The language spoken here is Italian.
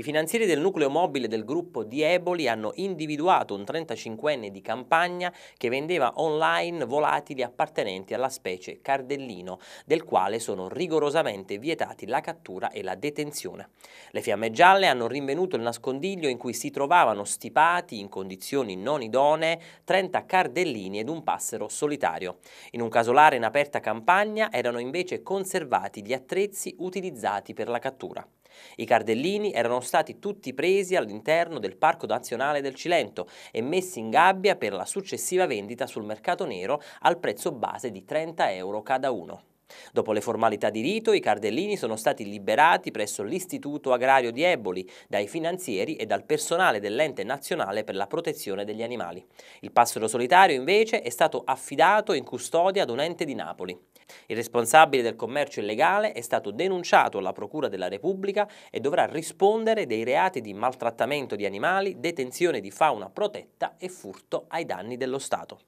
I finanzieri del nucleo mobile del gruppo di Eboli hanno individuato un 35enne di campagna che vendeva online volatili appartenenti alla specie cardellino, del quale sono rigorosamente vietati la cattura e la detenzione. Le fiamme gialle hanno rinvenuto il nascondiglio in cui si trovavano stipati in condizioni non idonee 30 cardellini ed un passero solitario. In un casolare in aperta campagna erano invece conservati gli attrezzi utilizzati per la cattura. I cardellini erano stati tutti presi all'interno del Parco Nazionale del Cilento e messi in gabbia per la successiva vendita sul mercato nero al prezzo base di 30 euro cada uno. Dopo le formalità di rito, i cardellini sono stati liberati presso l'Istituto Agrario di Eboli dai finanzieri e dal personale dell'Ente Nazionale per la Protezione degli Animali. Il passero solitario, invece, è stato affidato in custodia ad un ente di Napoli. Il responsabile del commercio illegale è stato denunciato alla Procura della Repubblica e dovrà rispondere dei reati di maltrattamento di animali, detenzione di fauna protetta e furto ai danni dello Stato.